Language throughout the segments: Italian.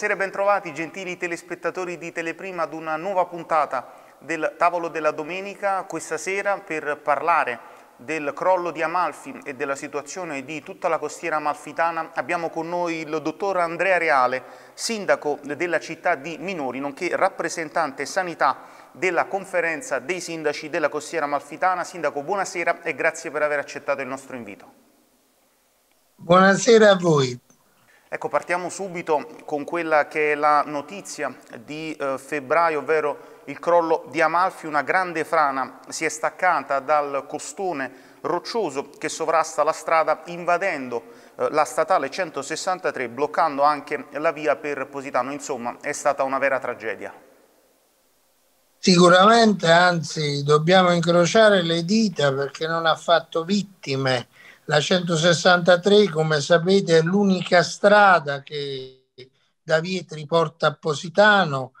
Buonasera e bentrovati gentili telespettatori di Teleprima ad una nuova puntata del Tavolo della Domenica questa sera per parlare del crollo di Amalfi e della situazione di tutta la costiera amalfitana abbiamo con noi il dottor Andrea Reale, sindaco della città di Minori, nonché rappresentante sanità della conferenza dei sindaci della costiera amalfitana. Sindaco, buonasera e grazie per aver accettato il nostro invito. Buonasera a voi. Ecco, partiamo subito con quella che è la notizia di eh, febbraio, ovvero il crollo di Amalfi, una grande frana si è staccata dal costone roccioso che sovrasta la strada invadendo eh, la statale 163, bloccando anche la via per Positano. Insomma, è stata una vera tragedia. Sicuramente, anzi, dobbiamo incrociare le dita perché non ha fatto vittime la 163, come sapete, è l'unica strada che da Vietri porta a Positano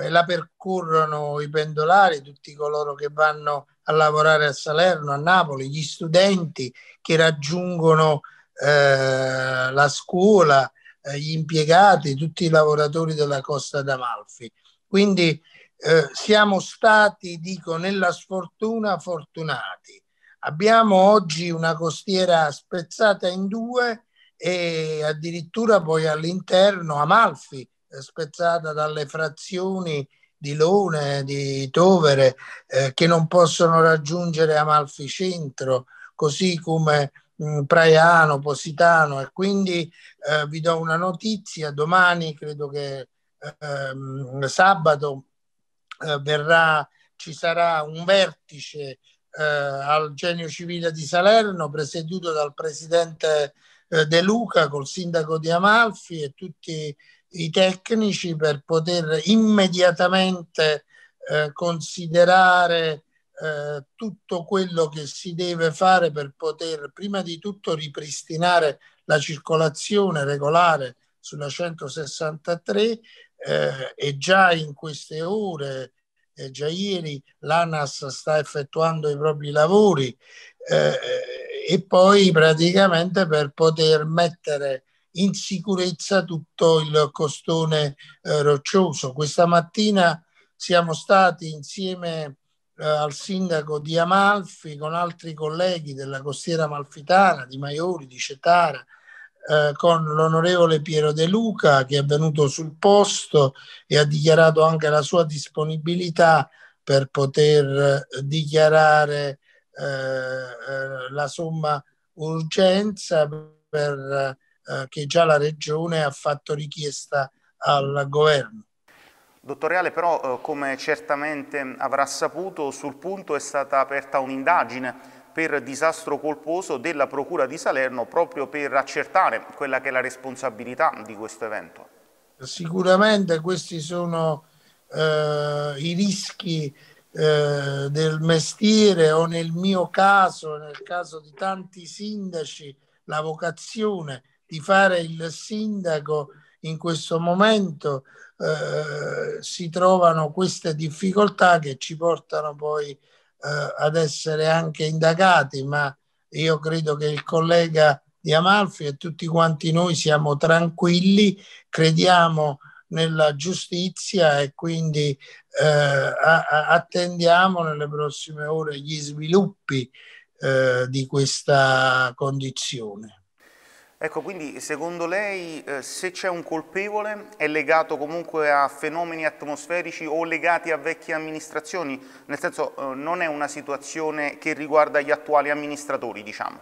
eh, e la percorrono i pendolari, tutti coloro che vanno a lavorare a Salerno, a Napoli, gli studenti che raggiungono eh, la scuola, eh, gli impiegati, tutti i lavoratori della Costa d'Amalfi. Quindi eh, siamo stati, dico, nella sfortuna fortunati Abbiamo oggi una costiera spezzata in due e addirittura poi all'interno Amalfi, eh, spezzata dalle frazioni di Lone, di Tovere, eh, che non possono raggiungere Amalfi Centro, così come mh, mm, Praiano, Positano. E quindi eh, vi do una notizia, domani credo che ehm, eh, sabato verrà, ci sarà un vertice eh, al Genio Civile di Salerno, presieduto dal presidente eh, De Luca col sindaco di Amalfi e tutti i tecnici per poter immediatamente eh, considerare eh, tutto quello che si deve fare per poter prima di tutto ripristinare la circolazione regolare sulla 163 eh, e già in queste ore eh, già ieri l'ANAS sta effettuando i propri lavori eh, eh, e poi praticamente per poter mettere in sicurezza tutto il costone eh, roccioso. Questa mattina siamo stati insieme eh, al sindaco di Amalfi con altri colleghi della costiera malfitana, di Maiori, di Cetara, eh, con l'onorevole Piero De Luca che è venuto sul posto e ha dichiarato anche la sua disponibilità per poter eh, dichiarare eh, eh, la somma urgenza per, eh, che già la Regione ha fatto richiesta al governo. Dottoriale, però, come certamente avrà saputo, sul punto è stata aperta un'indagine per disastro colposo della Procura di Salerno proprio per accertare quella che è la responsabilità di questo evento. Sicuramente questi sono eh, i rischi eh, del mestiere o nel mio caso, nel caso di tanti sindaci, la vocazione di fare il sindaco in questo momento eh, si trovano queste difficoltà che ci portano poi eh, ad essere anche indagati, ma io credo che il collega di Amalfi e tutti quanti noi siamo tranquilli, crediamo nella giustizia e quindi eh, a, a, attendiamo nelle prossime ore gli sviluppi eh, di questa condizione. Ecco, quindi secondo lei eh, se c'è un colpevole è legato comunque a fenomeni atmosferici o legati a vecchie amministrazioni? Nel senso eh, non è una situazione che riguarda gli attuali amministratori, diciamo.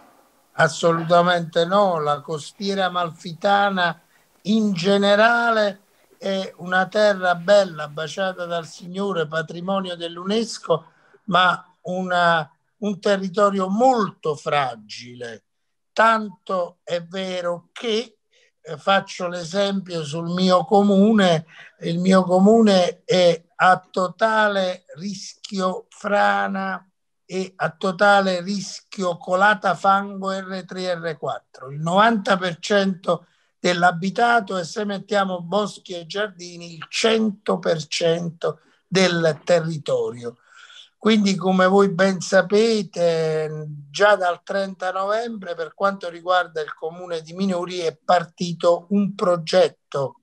Assolutamente no, la costiera amalfitana in generale è una terra bella, baciata dal Signore, patrimonio dell'UNESCO, ma una, un territorio molto fragile tanto è vero che eh, faccio l'esempio sul mio comune, il mio comune è a totale rischio frana e a totale rischio colata fango R3 R4. Il 90% dell'abitato e se mettiamo boschi e giardini il 100% del territorio. Quindi, come voi ben sapete, già dal 30 novembre, per quanto riguarda il comune di Minori, è partito un progetto,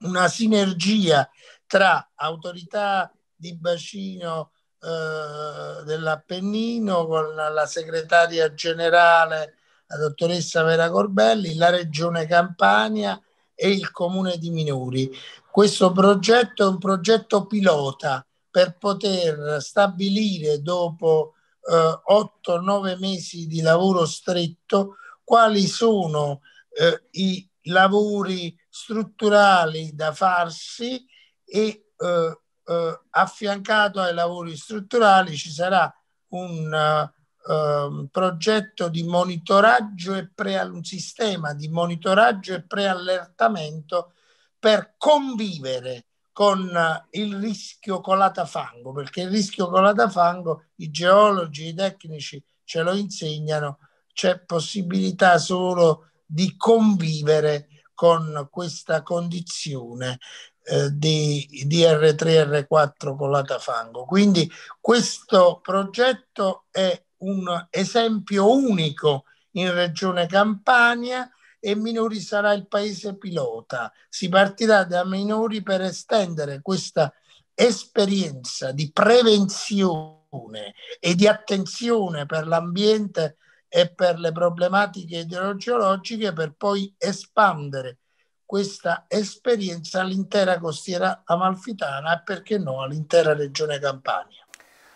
una sinergia tra autorità di bacino eh, dell'Appennino con la segretaria generale, la dottoressa Vera Corbelli, la regione Campania e il comune di Minori. Questo progetto è un progetto pilota per poter stabilire dopo eh, 8-9 mesi di lavoro stretto quali sono eh, i lavori strutturali da farsi e eh, eh affiancato ai lavori strutturali ci sarà un Uh, progetto di monitoraggio e pre- un sistema di monitoraggio e preallertamento per convivere con eh, il rischio colata fango, perché il rischio colata fango i geologi, i tecnici ce lo insegnano, c'è possibilità solo di convivere con questa condizione eh, di, di R3, R4 colata fango. Quindi questo progetto è un esempio unico in Regione Campania e Minori sarà il paese pilota. Si partirà da Minori per estendere questa esperienza di prevenzione e di attenzione per l'ambiente e per le problematiche idrogeologiche per poi espandere questa esperienza all'intera costiera amalfitana e perché no all'intera regione Campania.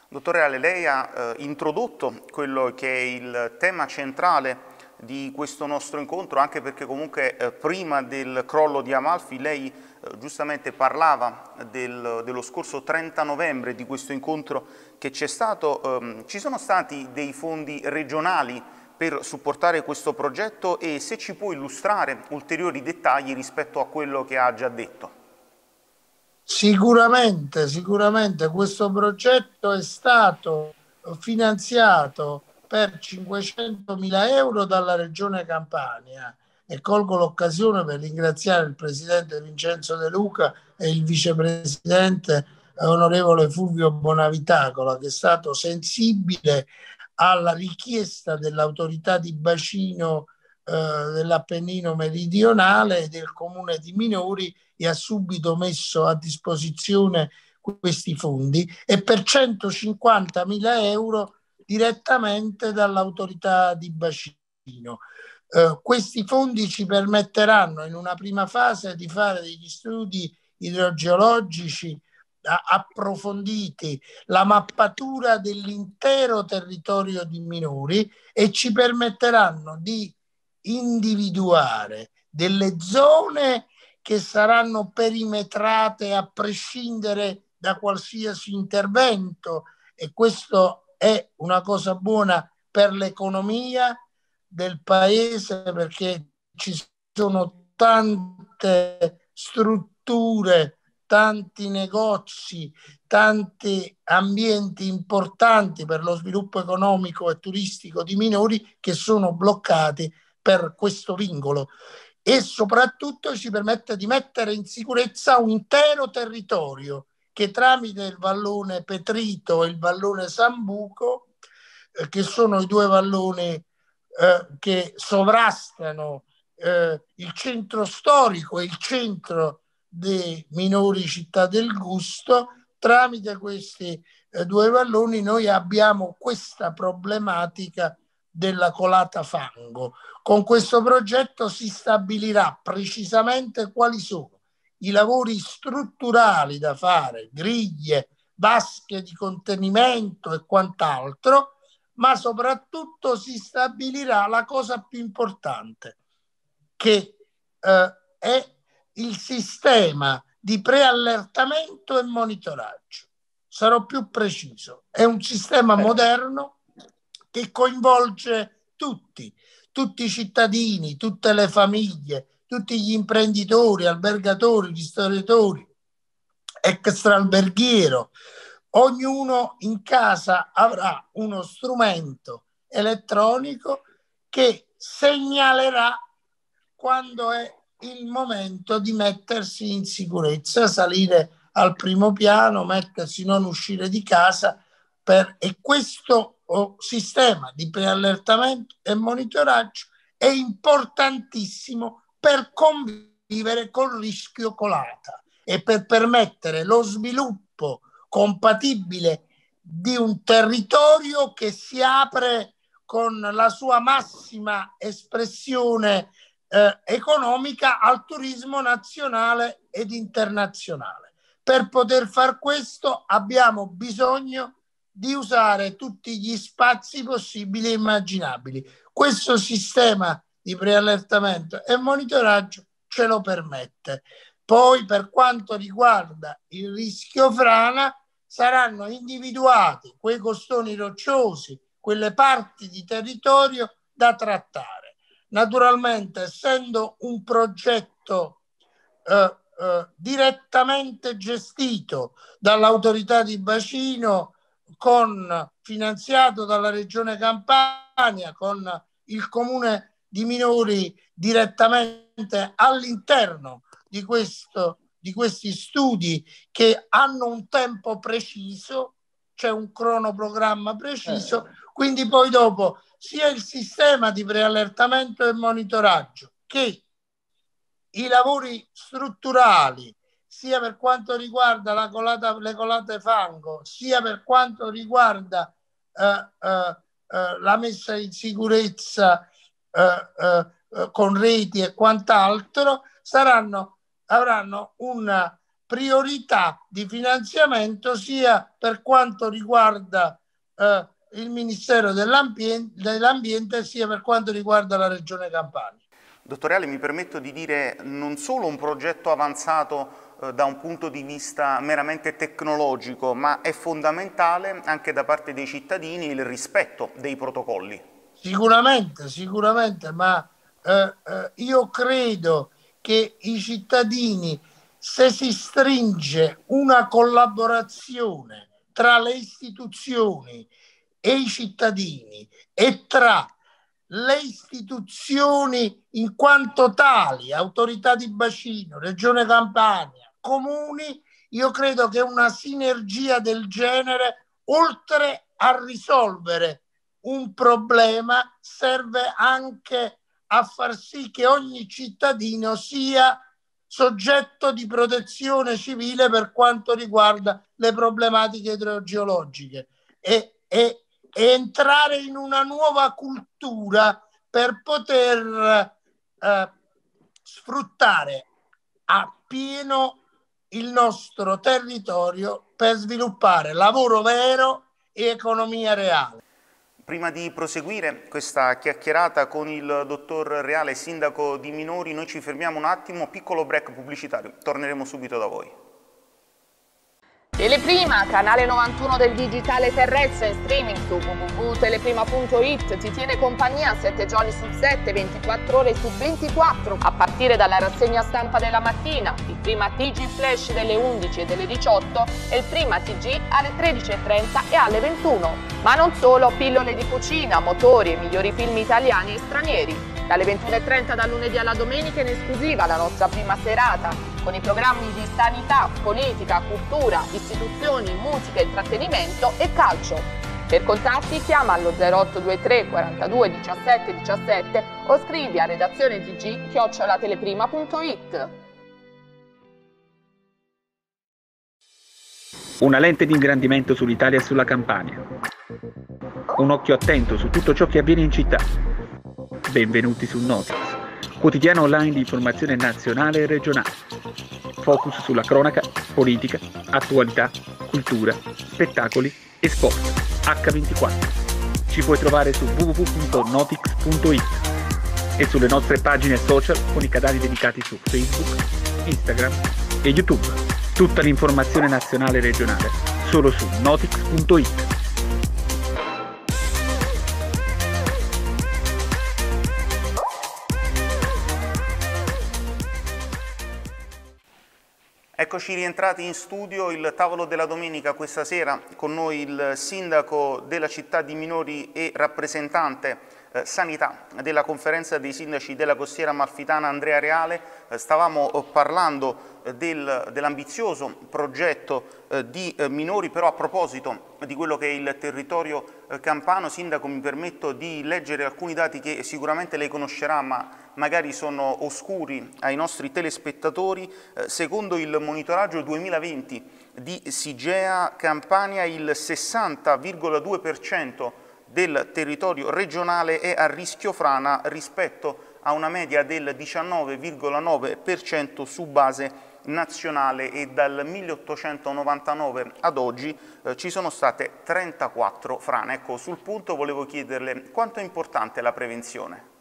Dottore Ale, lei ha eh, introdotto quello che è il tema centrale di questo nostro incontro, anche perché comunque eh, prima del crollo di Amalfi lei eh, giustamente parlava del, dello scorso 30 novembre di questo incontro che c'è stato. Ehm, ci sono stati dei fondi regionali per supportare questo progetto e se ci può illustrare ulteriori dettagli rispetto a quello che ha già detto. Sicuramente, sicuramente questo progetto è stato finanziato per 500.000 euro dalla Regione Campania e colgo l'occasione per ringraziare il Presidente Vincenzo De Luca e il Vicepresidente eh, Onorevole Fulvio Bonavitacola che è stato sensibile alla richiesta dell'autorità di bacino eh, dell'Appennino meridionale e del Comune di Minori e ha subito messo a disposizione questi fondi e per 150.000 euro direttamente dall'autorità di bacino. Eh, questi fondi ci permetteranno in una prima fase di fare degli studi idrogeologici approfonditi, la mappatura dell'intero territorio di minori e ci permetteranno di individuare delle zone che saranno perimetrate a prescindere da qualsiasi intervento e questo è una cosa buona per l'economia del paese perché ci sono tante strutture, tanti negozi, tanti ambienti importanti per lo sviluppo economico e turistico di minori che sono bloccati per questo vincolo e soprattutto ci permette di mettere in sicurezza un intero territorio che tramite il vallone Petrito e il vallone Sambuco, eh, che sono i due valloni eh, che sovrastano eh, il centro storico e il centro delle minori città del gusto, tramite questi eh, due valloni noi abbiamo questa problematica della colata fango. Con questo progetto si stabilirà precisamente quali sono i lavori strutturali da fare, griglie, vasche di contenimento e quant'altro, ma soprattutto si stabilirà la cosa più importante, che eh, è il sistema di preallertamento e monitoraggio. Sarò più preciso, è un sistema certo. moderno che coinvolge tutti, tutti i cittadini, tutte le famiglie, tutti gli imprenditori, albergatori, ristoratori, extraalberghiero, ognuno in casa avrà uno strumento elettronico che segnalerà quando è il momento di mettersi in sicurezza, salire al primo piano, mettersi, non uscire di casa per, e questo oh, sistema di preallertamento e monitoraggio è importantissimo per convivere col rischio colata e per permettere lo sviluppo compatibile di un territorio che si apre con la sua massima espressione eh, economica al turismo nazionale ed internazionale. Per poter far questo abbiamo bisogno di usare tutti gli spazi possibili e immaginabili. Questo sistema di preallertamento e monitoraggio ce lo permette. Poi per quanto riguarda il rischio frana saranno individuati quei costoni rocciosi, quelle parti di territorio da trattare. Naturalmente essendo un progetto eh, eh, direttamente gestito dall'autorità di bacino con, finanziato dalla regione Campania con il comune di minori direttamente all'interno di, questo, di questi studi che hanno un tempo preciso, c'è un cronoprogramma preciso, eh. quindi poi dopo sia il sistema di preallertamento e monitoraggio che i lavori strutturali, sia per quanto riguarda la colata, le colate fango, sia per quanto riguarda eh, eh, eh la messa in sicurezza eh, eh, eh, con reti e quant'altro, saranno, avranno una priorità di finanziamento sia per quanto riguarda eh, il Ministero dell'ambiente, dell'ambiente sia per quanto riguarda la Regione Campania. Dottoriale, mi permetto di dire non solo un progetto avanzato eh, da un punto di vista meramente tecnologico, ma è fondamentale anche da parte dei cittadini il rispetto dei protocolli. Sicuramente, sicuramente, ma eh, eh, io credo che i cittadini, se si stringe una collaborazione tra le istituzioni e i cittadini e tra le istituzioni in quanto tali, autorità di bacino, regione Campania, comuni, io credo che una sinergia del genere, oltre a risolvere un problema serve anche a far sì che ogni cittadino sia soggetto di protezione civile per quanto riguarda le problematiche idrogeologiche e, e, e entrare in una nuova cultura per poter eh, sfruttare appieno il nostro territorio per sviluppare lavoro vero e economia reale. Prima di proseguire questa chiacchierata con il dottor Reale, sindaco di Minori, noi ci fermiamo un attimo, piccolo break pubblicitario, torneremo subito da voi. Teleprima, canale 91 del digitale terrestre in streaming su www.teleprima.it ti tiene compagnia 7 giorni su 7, 24 ore su 24 a partire dalla rassegna stampa della mattina, il prima TG Flash delle 11 e delle 18 e il prima TG alle 13.30 e alle 21. Ma non solo, pillole di cucina, motori e migliori film italiani e stranieri. Dalle 21.30 dal lunedì alla domenica in esclusiva la nostra prima serata con i programmi di sanità, politica, cultura, istituzioni, musica, intrattenimento e calcio. Per contatti chiama allo 0823 42 17 17 o scrivi a redazione tg chiocciolateleprima.it. Una lente di ingrandimento sull'Italia e sulla Campania. Un occhio attento su tutto ciò che avviene in città Benvenuti su Notice, quotidiano online di informazione nazionale e regionale. Focus sulla cronaca, politica, attualità, cultura, spettacoli e sport. H24. Ci puoi trovare su www.notix.it e sulle nostre pagine social con i canali dedicati su Facebook, Instagram e YouTube. Tutta l'informazione nazionale e regionale solo su notix.it. Eccoci rientrati in studio, il tavolo della domenica questa sera, con noi il sindaco della città di Minori e rappresentante eh, sanità della conferenza dei sindaci della costiera malfitana Andrea Reale. Eh, stavamo eh, parlando eh, del, dell'ambizioso progetto eh, di eh, Minori, però a proposito di quello che è il territorio campano, sindaco mi permetto di leggere alcuni dati che sicuramente lei conoscerà ma magari sono oscuri ai nostri telespettatori, eh, secondo il monitoraggio 2020 di Sigea Campania il 60,2% del territorio regionale è a rischio frana rispetto a una media del 19,9% su base nazionale e dal 1899 ad oggi eh, ci sono state 34 frane. Ecco, sul punto volevo chiederle quanto è importante la prevenzione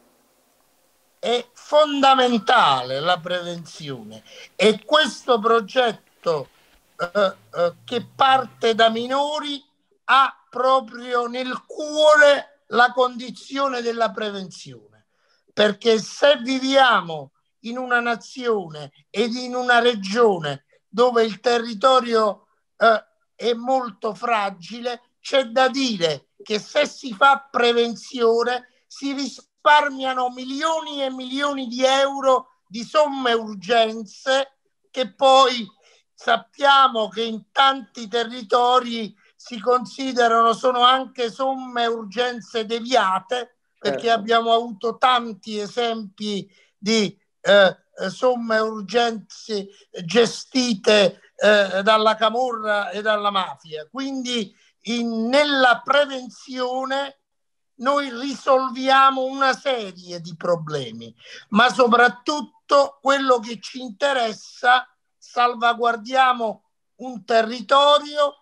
è fondamentale la prevenzione e questo progetto eh, eh, che parte da minori ha proprio nel cuore la condizione della prevenzione perché se viviamo in una nazione ed in una regione dove il territorio eh, è molto fragile c'è da dire che se si fa prevenzione si rischia risparmiano milioni e milioni di euro di somme urgenze che poi sappiamo che in tanti territori si considerano sono anche somme urgenze deviate perché certo. abbiamo avuto tanti esempi di eh, eh, somme urgenze gestite eh, dalla camorra e dalla mafia. Quindi in, nella prevenzione noi risolviamo una serie di problemi, ma soprattutto quello che ci interessa, salvaguardiamo un territorio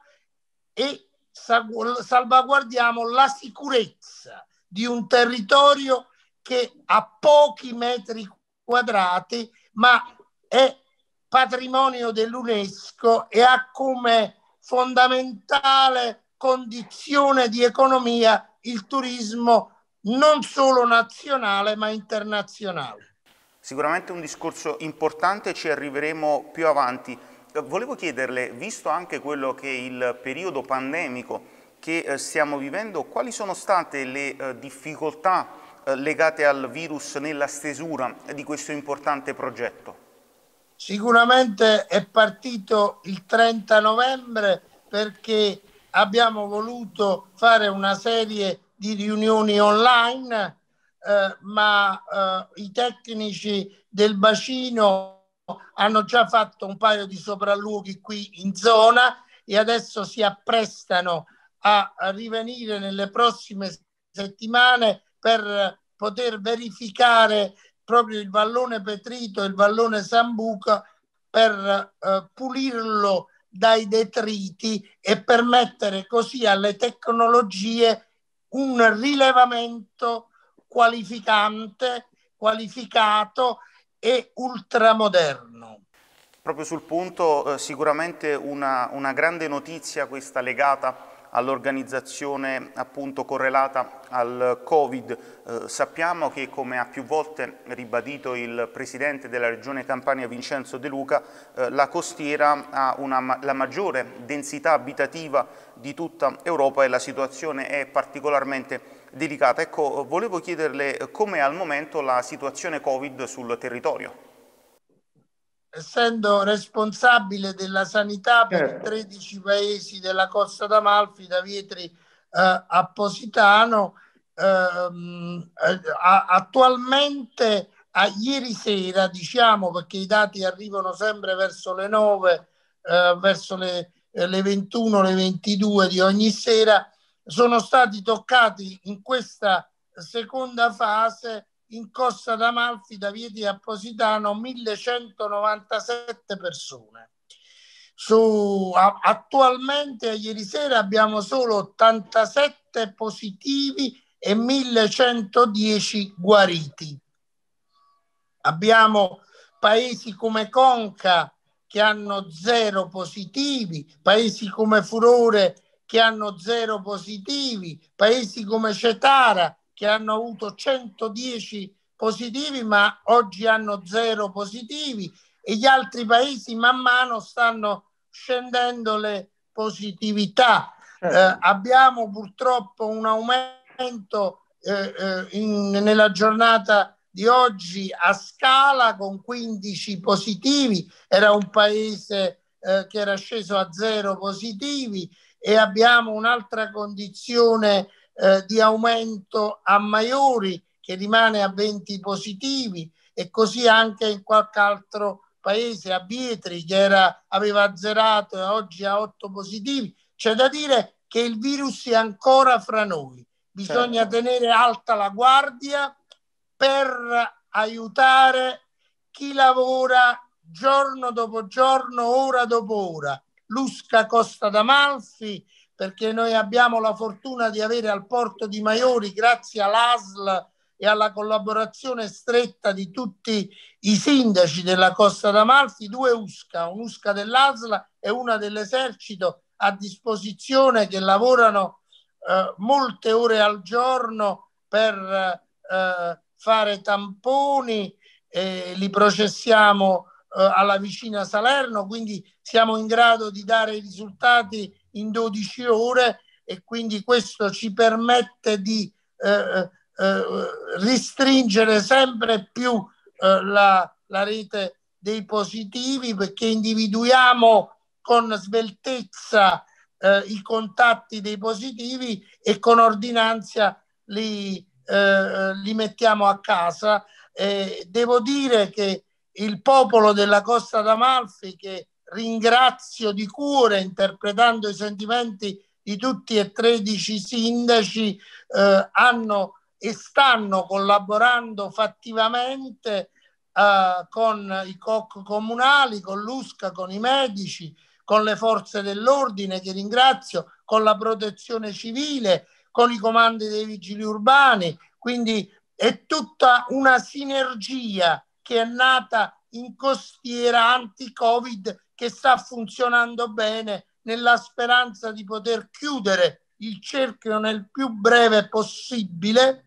e salvaguardiamo la sicurezza di un territorio che ha pochi metri quadrati, ma è patrimonio dell'UNESCO e ha come fondamentale condizione di economia il turismo non solo nazionale ma internazionale. Sicuramente un discorso importante, ci arriveremo più avanti. Eh, volevo chiederle, visto anche quello che è il periodo pandemico che eh, stiamo vivendo, quali sono state le eh, difficoltà legate al virus nella stesura di questo importante progetto? Sicuramente è partito il 30 novembre perché abbiamo voluto fare una serie di riunioni online, eh, ma eh, i tecnici del bacino hanno già fatto un paio di sopralluoghi qui in zona e adesso si apprestano a rivenire nelle prossime settimane per poter verificare proprio il vallone Petrito e il vallone Sambuca per eh, pulirlo dai detriti e permettere così alle tecnologie un rilevamento qualificante, qualificato e ultramoderno. Proprio sul punto eh, sicuramente una, una grande notizia questa legata all'organizzazione appunto correlata al Covid. Eh, sappiamo che, come ha più volte ribadito il Presidente della Regione Campania Vincenzo De Luca, eh, la costiera ha una, la maggiore densità abitativa di tutta Europa e la situazione è particolarmente delicata. Ecco, volevo chiederle eh, come al momento la situazione Covid sul territorio essendo responsabile della sanità per 13 certo. paesi della Costa d'Amalfi da Vietri eh, a Positano, ehm, eh, attualmente a ieri sera, diciamo perché i dati arrivano sempre verso le 9, eh, verso le, eh, le 21, le 22 di ogni sera, sono stati toccati in questa seconda fase in Costa d'Amalfi da Vieti a Positano 1197 persone. Su, a, attualmente ieri sera abbiamo solo 87 positivi e 1110 guariti. Abbiamo paesi come Conca che hanno zero positivi, paesi come Furore che hanno zero positivi, paesi come Cetara che hanno avuto 110 positivi, ma oggi hanno zero positivi e gli altri paesi man mano stanno scendendo le positività. Certo. Eh, abbiamo purtroppo un aumento eh, eh, in, nella giornata di oggi a scala con 15 positivi, era un paese eh, che era sceso a zero positivi e abbiamo un'altra condizione eh, di aumento a Maiori che rimane a 20 positivi e così anche in qualche altro paese, a Vietri che era, aveva zerato e oggi ha 8 positivi. C'è da dire che il virus è ancora fra noi. Bisogna certo. tenere alta la guardia per aiutare chi lavora giorno dopo giorno, ora dopo ora. Lusca Costa d'Amalfi perché noi abbiamo la fortuna di avere al porto di Maiori, grazie all'ASL e alla collaborazione stretta di tutti i sindaci della Costa d'Amalfi, due USCA, un'USCA dell'ASL e una dell'esercito a disposizione che lavorano eh, molte ore al giorno per eh, fare tamponi, eh, li processiamo eh, alla vicina Salerno, quindi siamo in grado di dare i risultati in 12 ore e quindi questo ci permette di eh, eh, eh ristringere sempre più eh, la, la, rete dei positivi perché individuiamo con sveltezza eh, i contatti dei positivi e con ordinanza li, eh, li mettiamo a casa. Eh, devo dire che il popolo della Costa d'Amalfi che eh, ringrazio di cuore interpretando i sentimenti di tutti e 13 sindaci eh, hanno e stanno collaborando fattivamente eh, con i COC comunali, con l'USCA, con i medici, con le forze dell'ordine che ringrazio, con la protezione civile, con i comandi dei vigili urbani, quindi è tutta una sinergia che è nata in costiera anti-Covid che sta funzionando bene nella speranza di poter chiudere il cerchio nel più breve possibile.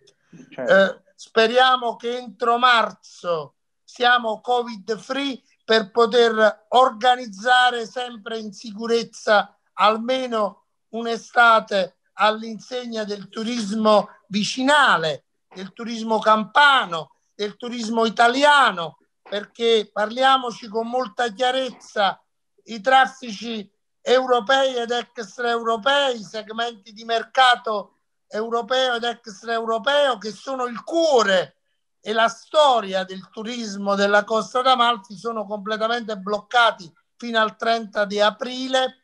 Certo. Eh, speriamo che entro marzo siamo covid free per poter organizzare sempre in sicurezza almeno un'estate all'insegna del turismo vicinale, del turismo campano, del turismo italiano, perché parliamoci con molta chiarezza i traffici europei ed extraeuropei, segmenti di mercato europeo ed extraeuropeo che sono il cuore e la storia del turismo della Costa d'Amalfi sono completamente bloccati fino al 30 di aprile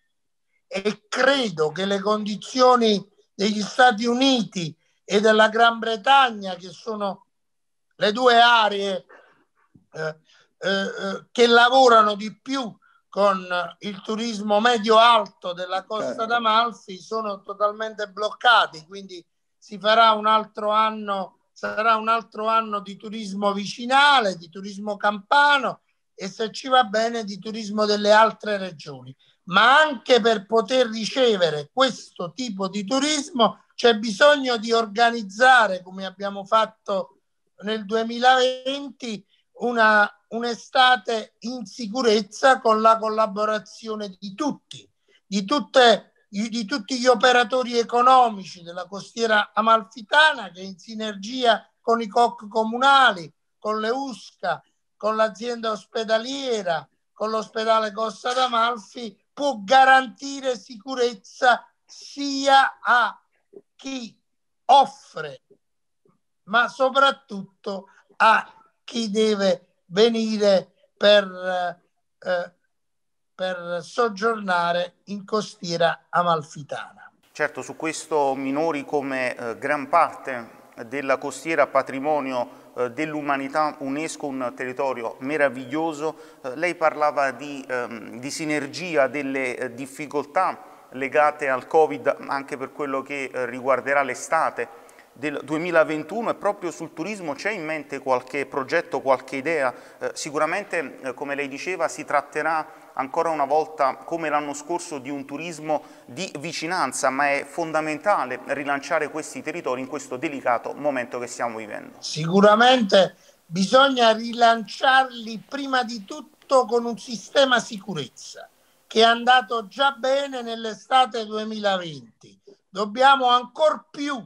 e credo che le condizioni degli Stati Uniti e della Gran Bretagna, che sono le due aree eh, eh, eh, che lavorano di più con il turismo medio-alto della Costa d'Amalfi sono totalmente bloccati, quindi si farà un altro anno, sarà un altro anno di turismo vicinale, di turismo campano e se ci va bene di turismo delle altre regioni. Ma anche per poter ricevere questo tipo di turismo c'è bisogno di organizzare, come abbiamo fatto nel 2020, una, un'estate in sicurezza con la collaborazione di tutti, di, tutte, di tutti gli operatori economici della costiera amalfitana che in sinergia con i COC comunali, con le USCA, con l'azienda ospedaliera, con l'ospedale Costa d'Amalfi, può garantire sicurezza sia a chi offre, ma soprattutto a chi deve venire per, eh, per soggiornare in costiera amalfitana. Certo, su questo minori come eh, gran parte della costiera patrimonio eh, dell'umanità, UNESCO un territorio meraviglioso. Eh, lei parlava di, ehm, di, sinergia delle eh, difficoltà legate al Covid anche per quello che riguarderà l'estate del 2021 e proprio sul turismo c'è in mente qualche progetto, qualche idea? Eh, sicuramente, eh, come lei diceva, si tratterà ancora una volta, come l'anno scorso, di un turismo di vicinanza, ma è fondamentale rilanciare questi territori in questo delicato momento che stiamo vivendo. Sicuramente bisogna rilanciarli prima di tutto con un sistema sicurezza che è andato già bene nell'estate 2020. Dobbiamo ancor più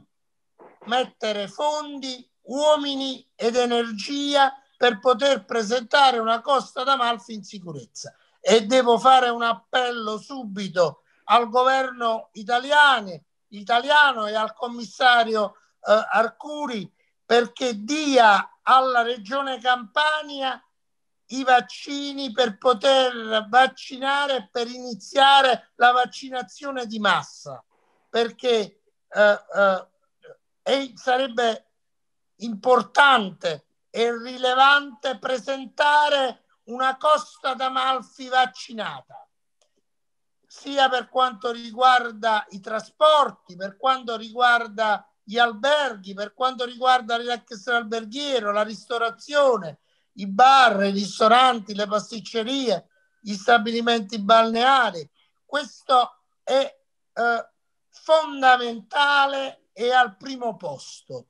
mettere fondi, uomini ed energia per poter presentare una Costa d'Amalfi in sicurezza. E devo fare un appello subito al governo italiane, italiano e al commissario eh, Arcuri perché dia alla regione Campania i vaccini per poter vaccinare, per iniziare la vaccinazione di massa, perché eh, eh, e sarebbe importante e rilevante presentare una costa d'Amalfi vaccinata, sia per quanto riguarda i trasporti, per quanto riguarda gli alberghi, per quanto riguarda l'ex alberghiero, la ristorazione, i bar, i ristoranti, le pasticcerie, gli stabilimenti balneari. Questo è eh, fondamentale è al primo posto.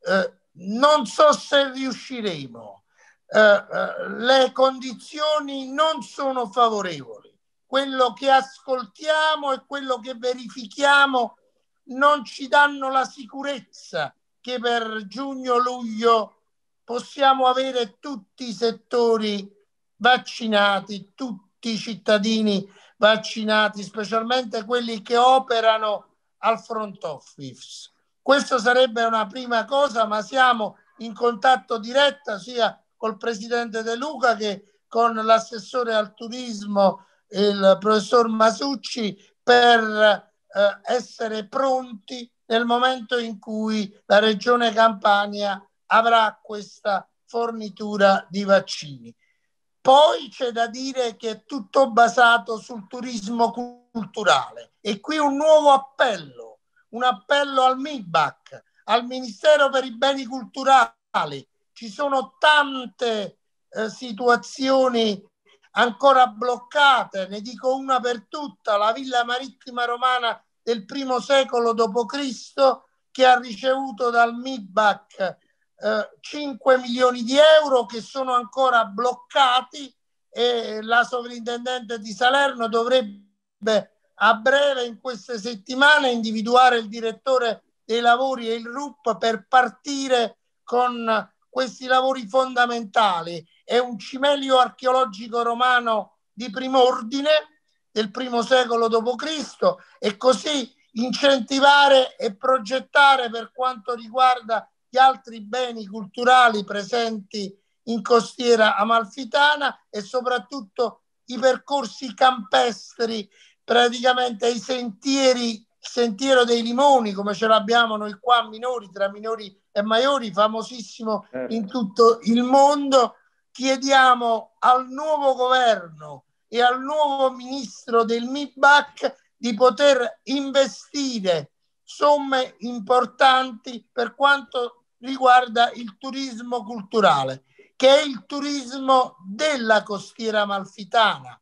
Eh, non so se riusciremo. Eh, eh, le condizioni non sono favorevoli. Quello che ascoltiamo e quello che verifichiamo non ci danno la sicurezza che per giugno-luglio possiamo avere tutti i settori vaccinati, tutti i cittadini vaccinati, specialmente quelli che operano al front office. Questa sarebbe una prima cosa, ma siamo in contatto diretto sia col presidente De Luca che con l'assessore al turismo, il professor Masucci, per eh, essere pronti nel momento in cui la regione Campania avrà questa fornitura di vaccini. Poi c'è da dire che è tutto basato sul turismo culturale e qui un nuovo appello, un appello al MIBAC, al Ministero per i Beni Culturali. Ci sono tante eh, situazioni ancora bloccate, ne dico una per tutta, la villa marittima romana del primo secolo d.C. che ha ricevuto dal MIBAC eh, 5 milioni di euro che sono ancora bloccati e la sovrintendente di Salerno dovrebbe a breve in queste settimane individuare il direttore dei lavori e il RUP per partire con questi lavori fondamentali. È un cimelio archeologico romano di primo ordine del primo secolo d.C. e così incentivare e progettare per quanto riguarda gli altri beni culturali presenti in costiera amalfitana e soprattutto i percorsi campestri praticamente i sentieri, sentiero dei limoni, come ce l'abbiamo noi qua Minori, tra Minori e Maiori, famosissimo eh. in tutto il mondo. Chiediamo al nuovo governo e al nuovo ministro del MIBAC di poter investire somme importanti per quanto riguarda il turismo culturale, che è il turismo della costiera malfitana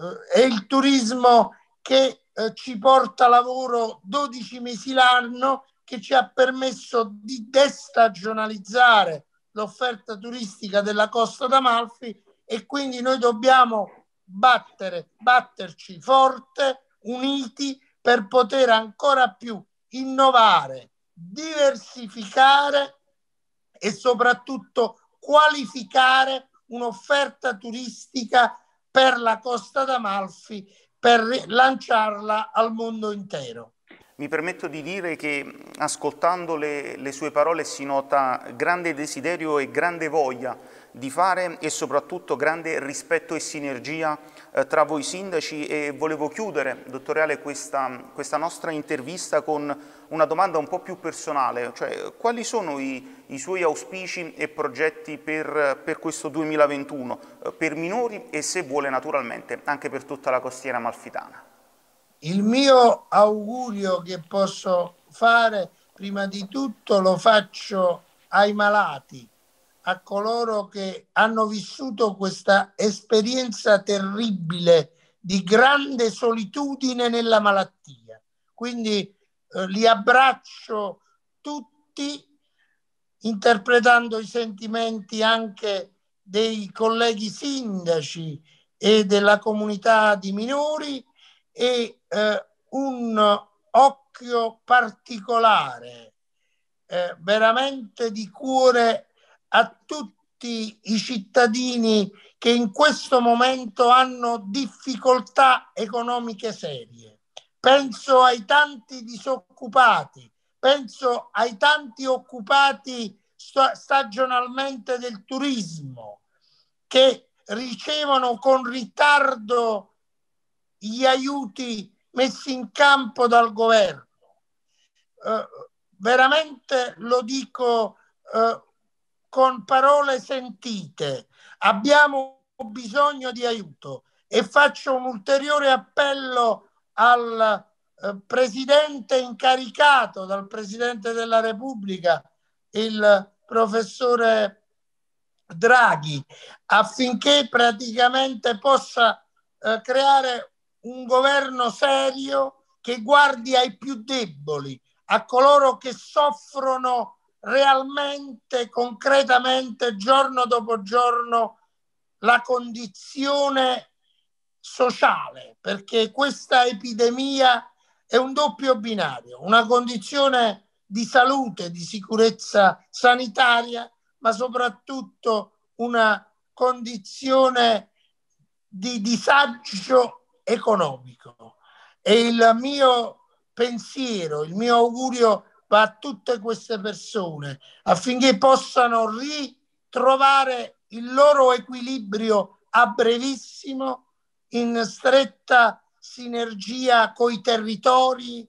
eh, è il turismo che eh, ci porta lavoro 12 mesi l'anno, che ci ha permesso di destagionalizzare l'offerta turistica della Costa d'Amalfi e quindi noi dobbiamo battere, batterci forte, uniti per poter ancora più innovare, diversificare e soprattutto qualificare un'offerta turistica per la Costa d'Amalfi per lanciarla al mondo intero. Mi permetto di dire che ascoltando le, le sue parole si nota grande desiderio e grande voglia di fare e soprattutto grande rispetto e sinergia eh, tra voi sindaci e volevo chiudere, dottoriale, questa, questa, nostra intervista con una domanda un po' più personale, cioè quali sono i, i suoi auspici e progetti per, per questo 2021 eh, per minori e se vuole naturalmente anche per tutta la costiera malfitana? Il mio augurio che posso fare, prima di tutto lo faccio ai malati, a coloro che hanno vissuto questa esperienza terribile di grande solitudine nella malattia. Quindi eh, li abbraccio tutti interpretando i sentimenti anche dei colleghi sindaci e della comunità di minori e eh, un occhio particolare, eh, veramente di cuore a tutti i cittadini che in questo momento hanno difficoltà economiche serie. Penso ai tanti disoccupati, penso ai tanti occupati stagionalmente del turismo che ricevono con ritardo gli aiuti messi in campo dal governo. Eh, veramente lo dico eh, con parole sentite. Abbiamo bisogno di aiuto e faccio un ulteriore appello al eh, presidente incaricato dal presidente della Repubblica, il professore Draghi, affinché praticamente possa eh, creare un governo serio che guardi ai più deboli, a coloro che soffrono realmente, concretamente, giorno dopo giorno, la condizione sociale, perché questa epidemia è un doppio binario, una condizione di salute, di sicurezza sanitaria, ma soprattutto una condizione di disagio economico. E il mio pensiero, il mio augurio va a tutte queste persone affinché possano ritrovare il loro equilibrio a brevissimo in stretta sinergia coi territori,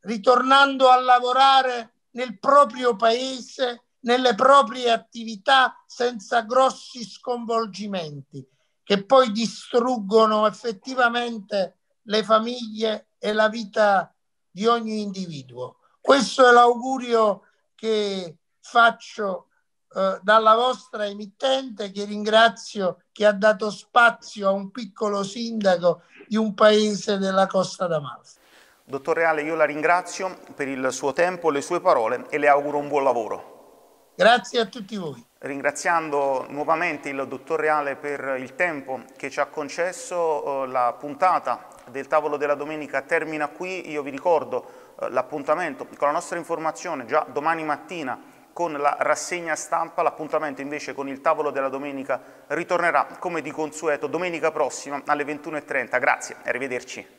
ritornando a lavorare nel proprio paese, nelle proprie attività senza grossi sconvolgimenti che poi distruggono effettivamente le famiglie e la vita di ogni individuo. Questo è l'augurio che faccio eh, dalla vostra emittente che ringrazio che ha dato spazio a un piccolo sindaco di un paese della Costa d'Amalfi. Dottor Reale, io la ringrazio per il suo tempo, le sue parole e le auguro un buon lavoro. Grazie a tutti voi. Ringraziando nuovamente il dottor Reale per il tempo che ci ha concesso, eh, la puntata del tavolo della domenica termina qui. Io vi ricordo eh, l'appuntamento con la nostra informazione già domani mattina con la rassegna stampa, l'appuntamento invece con il tavolo della domenica ritornerà come di consueto domenica prossima alle 21.30. Grazie, arrivederci.